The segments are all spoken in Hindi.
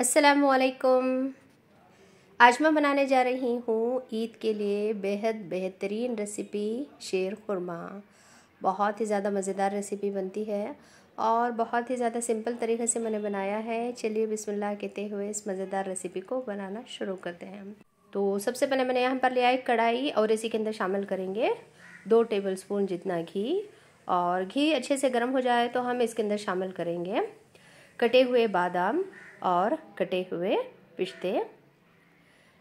असलकुम आज मैं बनाने जा रही हूँ ईद के लिए बेहद बेहतरीन रेसिपी शेर खुरमा बहुत ही ज़्यादा मज़ेदार रेसिपी बनती है और बहुत ही ज़्यादा सिंपल तरीके से मैंने बनाया है चलिए बिस्मिल्लाह कहते हुए इस मज़ेदार रेसिपी को बनाना शुरू करते हैं तो सबसे पहले मैंने यहाँ पर लिया है कढ़ाई और इसी के अंदर शामिल करेंगे दो टेबल स्पून जितना घी और घी अच्छे से गर्म हो जाए तो हम इसके अंदर शामिल करेंगे कटे हुए बादाम और कटे हुए पिस्ते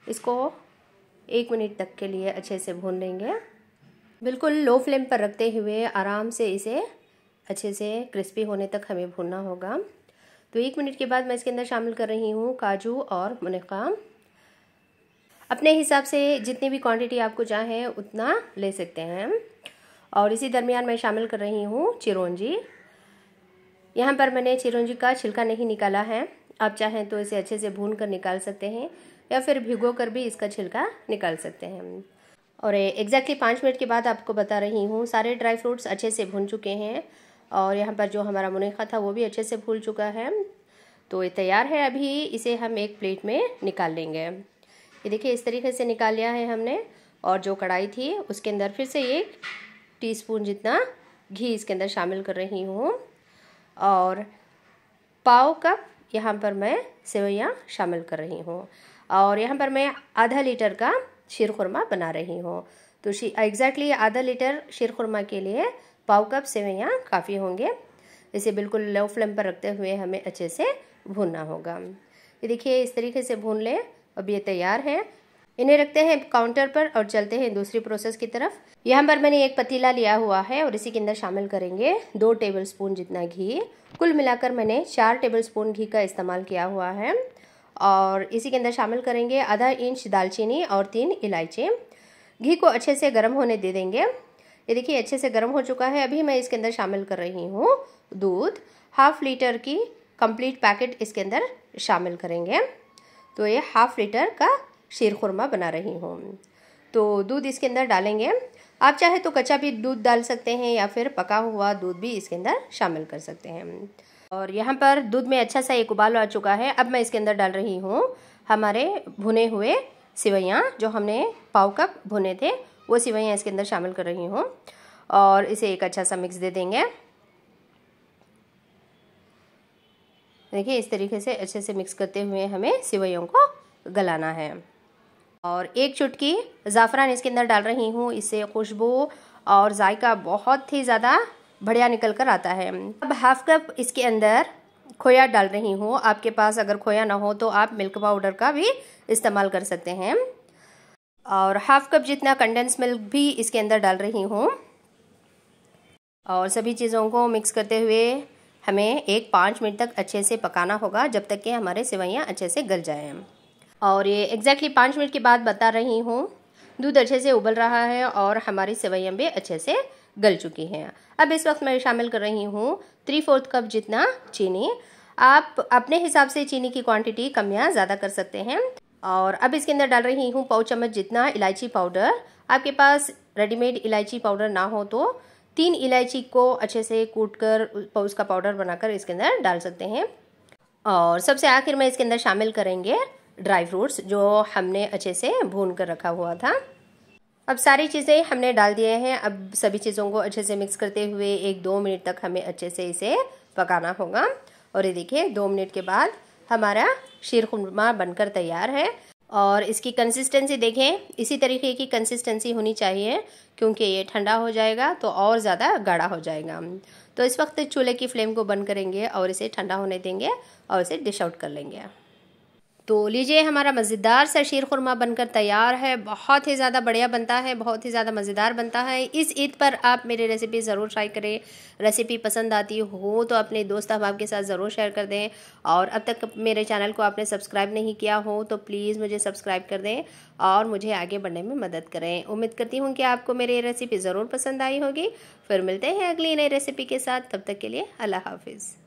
इसको एक मिनट तक के लिए अच्छे से भून लेंगे बिल्कुल लो फ्लेम पर रखते हुए आराम से इसे अच्छे से क्रिस्पी होने तक हमें भूनना होगा तो एक मिनट के बाद मैं इसके अंदर शामिल कर रही हूँ काजू और मुनका अपने हिसाब से जितनी भी क्वांटिटी आपको चाहे उतना ले सकते हैं और इसी दरमियान मैं शामिल कर रही हूँ चिरौंजी यहाँ पर मैंने चिरौंजी का छिलका नहीं निकाला है आप चाहें तो इसे अच्छे से भून कर निकाल सकते हैं या फिर भिगो कर भी इसका छिलका निकाल सकते हैं और एग्जैक्टली पाँच मिनट के बाद आपको बता रही हूँ सारे ड्राई फ्रूट्स अच्छे से भून चुके हैं और यहाँ पर जो हमारा मुनेखा था वो भी अच्छे से भूल चुका है तो ये तैयार है अभी इसे हम एक प्लेट में निकाल लेंगे ये देखिए इस तरीके से निकाल लिया है हमने और जो कढ़ाई थी उसके अंदर फिर से एक टीस्पून जितना घी इसके अंदर शामिल कर रही हूँ और पाव कप यहाँ पर मैं सेवैयाँ शामिल कर रही हूँ और यहाँ पर मैं आधा लीटर का शीर खुरमा बना रही हूँ तो एग्जैक्टली आधा लीटर शीर खुरमा के लिए पाव कप सेवैयाँ काफ़ी होंगे इसे बिल्कुल लो फ्लेम पर रखते हुए हमें अच्छे से भूनना होगा ये देखिए इस तरीके से भून लें अब ये तैयार है इन्हें रखते हैं काउंटर पर और चलते हैं दूसरी प्रोसेस की तरफ यहाँ पर मैंने एक पतीला लिया हुआ है और इसी के अंदर शामिल करेंगे दो टेबल स्पून जितना घी कुल मिलाकर मैंने चार टेबल स्पून घी का इस्तेमाल किया हुआ है और इसी के अंदर शामिल करेंगे आधा इंच दालचीनी और तीन इलायची घी को अच्छे से गर्म होने दे देंगे ये देखिए अच्छे से गर्म हो चुका है अभी मैं इसके अंदर शामिल कर रही हूँ दूध हाफ लीटर की कंप्लीट पैकेट इसके अंदर शामिल करेंगे तो ये हाफ लीटर का शेर खुरमा बना रही हूँ तो दूध इसके अंदर डालेंगे आप चाहे तो कच्चा भी दूध डाल सकते हैं या फिर पका हुआ दूध भी इसके अंदर शामिल कर सकते हैं और यहाँ पर दूध में अच्छा सा एक उबाल आ चुका है अब मैं इसके अंदर डाल रही हूँ हमारे भुने हुए सिवैयाँ जो हमने पाव कप भुने थे वो सिवैयाँ इसके अंदर शामिल कर रही हूँ और इसे एक अच्छा सा मिक्स दे देंगे देखिए इस तरीके से अच्छे से मिक्स करते हुए हमें सिवैयों को गलाना है और एक चुटकी ज़ाफ़रान इसके अंदर डाल रही हूँ इससे खुशबू और जायका बहुत ही ज़्यादा बढ़िया निकल कर आता है अब हाफ कप इसके अंदर खोया डाल रही हूँ आपके पास अगर खोया ना हो तो आप मिल्क पाउडर का भी इस्तेमाल कर सकते हैं और हाफ कप जितना कंडेंस मिल्क भी इसके अंदर डाल रही हूँ और सभी चीज़ों को मिक्स करते हुए हमें एक पाँच मिनट तक अच्छे से पकाना होगा जब तक कि हमारे सेवैयाँ अच्छे से गल जाएँ और ये एग्जैक्टली पाँच मिनट के बाद बता रही हूँ दूध अच्छे से उबल रहा है और हमारी सेवैयाँ भी अच्छे से गल चुकी हैं अब इस वक्त मैं शामिल कर रही हूँ थ्री फोर्थ कप जितना चीनी आप अपने हिसाब से चीनी की क्वांटिटी कम या ज़्यादा कर सकते हैं और अब इसके अंदर डाल रही हूँ पाव चम्मच जितना इलायची पाउडर आपके पास रेडीमेड इलायची पाउडर ना हो तो तीन इलायची को अच्छे से कूट कर उसका पाउडर बनाकर इसके अंदर डाल सकते हैं और सबसे आखिर में इसके अंदर शामिल करेंगे ड्राई फ्रूट्स जो हमने अच्छे से भून कर रखा हुआ था अब सारी चीज़ें हमने डाल दिए हैं अब सभी चीज़ों को अच्छे से मिक्स करते हुए एक दो मिनट तक हमें अच्छे से इसे पकाना होगा और ये देखिए दो मिनट के बाद हमारा शीर खुरमा बनकर तैयार है और इसकी कंसिस्टेंसी देखें इसी तरीके की कंसिस्टेंसी होनी चाहिए क्योंकि ये ठंडा हो जाएगा तो और ज़्यादा गाढ़ा हो जाएगा तो इस वक्त चूल्हे की फ्लेम को बंद करेंगे और इसे ठंडा होने देंगे और इसे डिश आउट कर लेंगे तो लीजिए हमारा मज़ेदार सा शीर खुरमा बनकर तैयार है बहुत ही ज़्यादा बढ़िया बनता है बहुत ही ज़्यादा मज़ेदार बनता है इस ईद पर आप मेरी रेसिपी ज़रूर ट्राई करें रेसिपी पसंद आती हो तो अपने दोस्त अहबाब के साथ ज़रूर शेयर कर दें और अब तक मेरे चैनल को आपने सब्सक्राइब नहीं किया हो तो प्लीज़ मुझे सब्सक्राइब कर दें और मुझे आगे बढ़ने में मदद करें उम्मीद करती हूँ कि आपको मेरी रेसिपी ज़रूर पसंद आई होगी फिर मिलते हैं अगली नई रेसिपी के साथ तब तक के लिए अल्लाह हाफिज़